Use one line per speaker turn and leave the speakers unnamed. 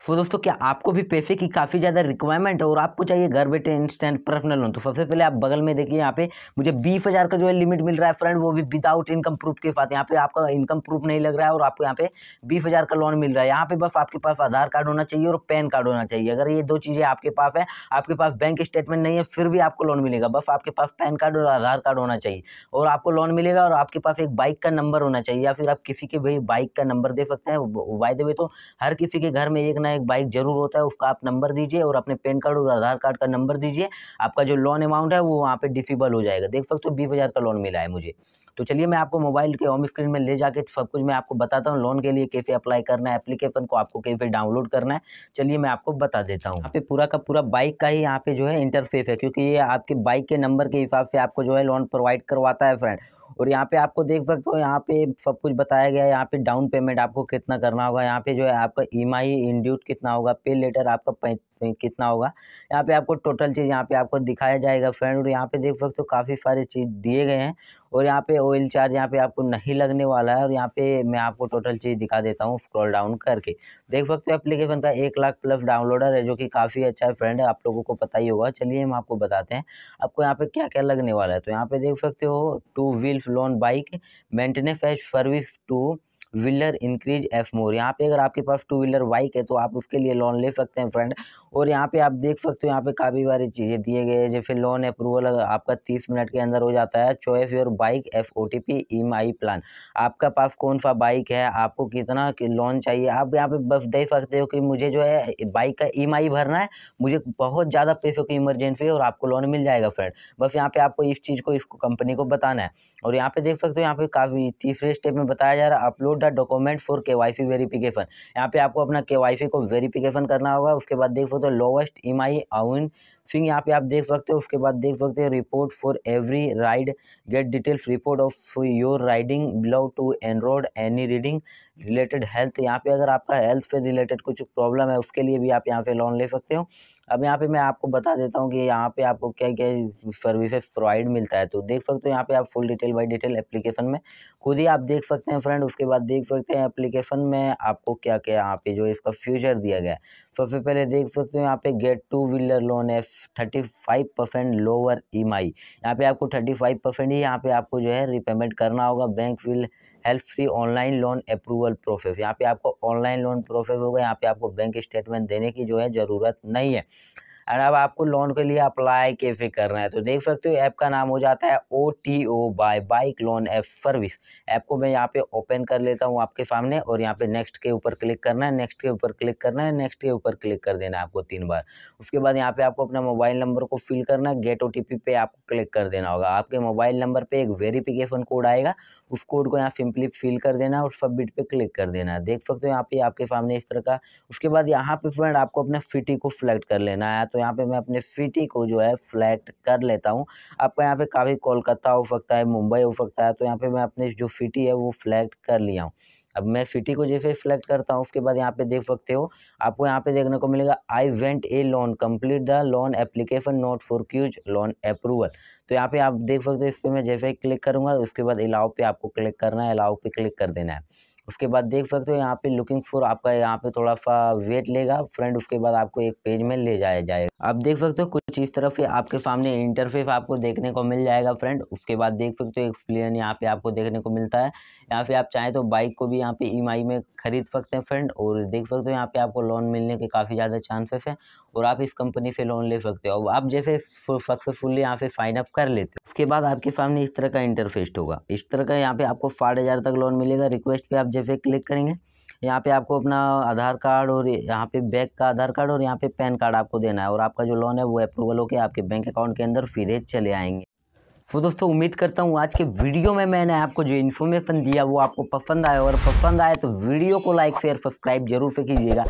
सो so, दोस्तों क्या आपको भी पैसे की काफ़ी ज़्यादा रिक्वायरमेंट है और आपको चाहिए घर बैठे इंस्टेंट पर्सनल लोन तो सबसे पहले आप बगल में देखिए यहाँ पे मुझे बीस हज़ार का जो है लिमिट मिल रहा है फ्रेंड वो भी विदाउट इनकम प्रूफ के साथ यहाँ पे आपका इनकम प्रूफ नहीं लग रहा है और आपको यहाँ पे बीस हज़ार का लोन मिल रहा है यहाँ पे बस आपके पास आधार कार्ड होना चाहिए और पैन कार्ड होना चाहिए अगर ये दो चीज़ें आपके पास है आपके पास बैंक स्टेटमेंट नहीं है फिर भी आपको लोन मिलेगा बस आपके पास पैन कार्ड और आधार कार्ड होना चाहिए और आपको लोन मिलेगा और आपके पास एक बाइक का नंबर होना चाहिए या फिर आप किसी के भी बाइक का नंबर दे सकते हैं वायदे वे तो हर किसी के घर में एक अपना एक बाइक जरूर होता है उसका आप नंबर दीजिए और अपने पैन कार्ड और आधार कार्ड का नंबर दीजिए आपका जो लोन अमाउंट है वो वहाँ पे डिफिबल हो जाएगा देख सकते हो बीस हज़ार का लोन मिला है मुझे तो चलिए मैं आपको मोबाइल के होम स्क्रीन में ले जाके सब कुछ मैं आपको बताता हूँ लोन के लिए कैसे अप्लाई करना है एप्लीकेशन को आपको कैसे डाउनलोड करना है चलिए मैं आपको बता देता हूँ यहाँ पे पूरा का पूरा बाइक का ही यहाँ पे जो है इंटरफेस है क्योंकि ये आपके बाइक के नंबर के हिसाब से आपको जो है लोन प्रोवाइड करवाता है फ्रेंड और यहाँ पे आपको देख सकते हो यहाँ पे सब कुछ बताया गया है यहाँ पे डाउन पेमेंट आपको कितना करना होगा यहाँ पे जो है आपका ई एम आई इंड्यूट कितना होगा पे लेटर आपका कितना होगा यहाँ पे आपको टोटल चीज़ यहाँ पे आपको दिखाया जाएगा फ्रेंड और यहाँ पे देख सकते हो काफ़ी सारे चीज़ दिए गए हैं और यहाँ पे ऑयल चार्ज यहाँ पे आपको नहीं लगने वाला है और यहाँ पे मैं आपको टोटल चीज़ दिखा देता हूँ स्क्रॉल डाउन करके देख सकते हो एप्लीकेशन का एक लाख प्लस डाउनलोडर है जो कि काफ़ी अच्छा है फ्रेंड है आप लोगों को पता ही होगा चलिए हम आपको बताते हैं आपको यहाँ पे क्या क्या लगने वाला है तो यहाँ पे देख सकते हो two wheels loan bike maintenance as service two wheeler increase एफ मोर यहाँ पे अगर आपके पास टू व्हीलर बाइक है तो आप उसके लिए लोन ले सकते हैं फ्रेंड और यहाँ पे आप देख सकते हो यहाँ पे काफ़ी सारी चीज़ें दिए गए हैं जैसे लोन अप्रूवल आपका तीस मिनट के अंदर हो जाता है choice your bike F O T P E M I plan आपका पास कौन सा बाइक है आपको कितना लोन चाहिए आप यहाँ पे बस देख सकते हो कि मुझे जो है बाइक का ई e आई भरना है मुझे बहुत ज़्यादा पैसों की इमरजेंसी है और आपको लोन मिल जाएगा फ्रेंड बस यहाँ पे आपको इस चीज़ को इसको कंपनी को बताना है और यहाँ पे देख सकते हो यहाँ पे काफ़ी तीसरे स्टेप में बताया जा रहा है upload document for K Y verification यहाँ पे आपको अपना के को वेरीफिकेशन करना होगा उसके बाद देखो तो लोवेस्ट ई माई आउन फिर यहाँ पे आप देख सकते हो उसके बाद देख सकते हैं report for every ride get details report of your riding below to en route any reading related health यहाँ पे अगर आपका हेल्थ से रिलेटेड कुछ प्रॉब्लम है उसके लिए भी आप यहाँ पे लोन ले सकते हो अब यहाँ पे मैं आपको बता देता हूँ कि यहाँ पे आपको क्या क्या सर्विसेज प्रोवाइड मिलता है तो देख सकते हो यहाँ पे आप full detail by detail application में खुद ही आप देख सकते हैं फ्रेंड उसके बाद देख सकते हैं एप्लीकेशन में आपको क्या क्या यहाँ पे जो इसका फ्यूचर दिया गया है सबसे पहले देख सकते हो यहाँ पे गेट टू व्हीलर लोन है thirty five percent lower E M I यहाँ पे आपको थर्टी फाइव परसेंट ही यहाँ पे आपको जो है रिपेमेंट करना होगा bank will help free online loan approval process यहाँ पे आपको ऑनलाइन लोन प्रोसेस होगा यहाँ पे आपको बैंक स्टेटमेंट देने की जो है ज़रूरत नहीं है और अब आपको लोन के लिए अप्लाई कैसे करना है तो देख सकते हो ऐप का नाम हो जाता है O T O buy bike loan app service app को मैं यहाँ पे ओपन कर लेता हूँ आपके सामने और यहाँ पे नेक्स्ट के ऊपर क्लिक करना है नेक्स्ट के ऊपर क्लिक करना है नेक्स्ट के ऊपर क्लिक कर देना है आपको तीन बार उसके बाद यहाँ पे आपको अपना मोबाइल नंबर को फिल करना है गेट ओ पे आपको क्लिक कर देना होगा आपके मोबाइल नंबर पर एक वेरीफिकेशन कोड आएगा उस कोड को यहाँ सिंपली फिल कर देना है और सबमिट पर क्लिक कर देना है देख सकते हो यहाँ पे आपके सामने इस तरह का उसके बाद यहाँ पे फ्रेंड आपको अपना सिटी को सिलेक्ट कर लेना है तो तो यहाँ पे मैं अपने फिटी को जो है फ्लैट कर लेता हूँ आपका यहाँ पे काफ़ी कोलकाता हो सकता है मुंबई हो सकता है तो यहाँ पे मैं अपने जो फिटी है वो फ्लैक्ट कर लिया हूँ अब मैं फिटी को जैसे फ्लैक्ट करता हूँ उसके बाद यहाँ पे देख सकते हो आपको यहाँ पे देखने को मिलेगा I went a loan complete the loan application note for cues loan approval तो यहाँ पे आप देख सकते हो इस पर मैं जैसे क्लिक करूँगा उसके बाद अलाउ पे आपको क्लिक करना है अलाउ पे क्लिक कर देना है उसके बाद देख सकते हो यहाँ पे लुकिंग फॉर आपका यहाँ पे थोड़ा सा वेट लेगा फ्रेंड उसके बाद आपको एक पेज में ले जाया जाएगा आप देख सकते हो कुछ इस तरफ ही आपके सामने इंटरफेस आपको देखने को मिल जाएगा फ्रेंड उसके बाद देख सकते हो एक्सप्लेन यहाँ पे आपको देखने को मिलता है यहाँ पे आप चाहें तो बाइक को भी यहाँ पे ई e में खरीद सकते हैं फ्रेंड और देख सकते हो यहाँ पे आपको लोन मिलने के काफ़ी ज़्यादा चांसेस हैं और आप इस कंपनी से लोन ले सकते हो आप जैसे सक्सेसफुली यहाँ से साइन अप कर लेते हो उसके बाद आपके सामने इस तरह का इंटरफेस्ट होगा इस तरह का यहाँ पे आपको साठ तक लोन मिलेगा रिक्वेस्ट पर आप नीचे पे क्लिक करेंगे यहाँ पे आपको अपना आधार कार्ड और यहाँ पे बैंक का आधार कार्ड और यहाँ पे पैन कार्ड आपको देना है और आपका जो लोन है वो अप्रूवल होकर आपके बैंक अकाउंट के अंदर सीधे चले आएंगे तो दोस्तों उम्मीद करता हूँ आज के वीडियो में मैंने आपको जो इन्फॉर्मेशन दिया वो आपको पसंद आया और पसंद आए तो वीडियो को लाइक शेयर सब्सक्राइब जरूर से कीजिएगा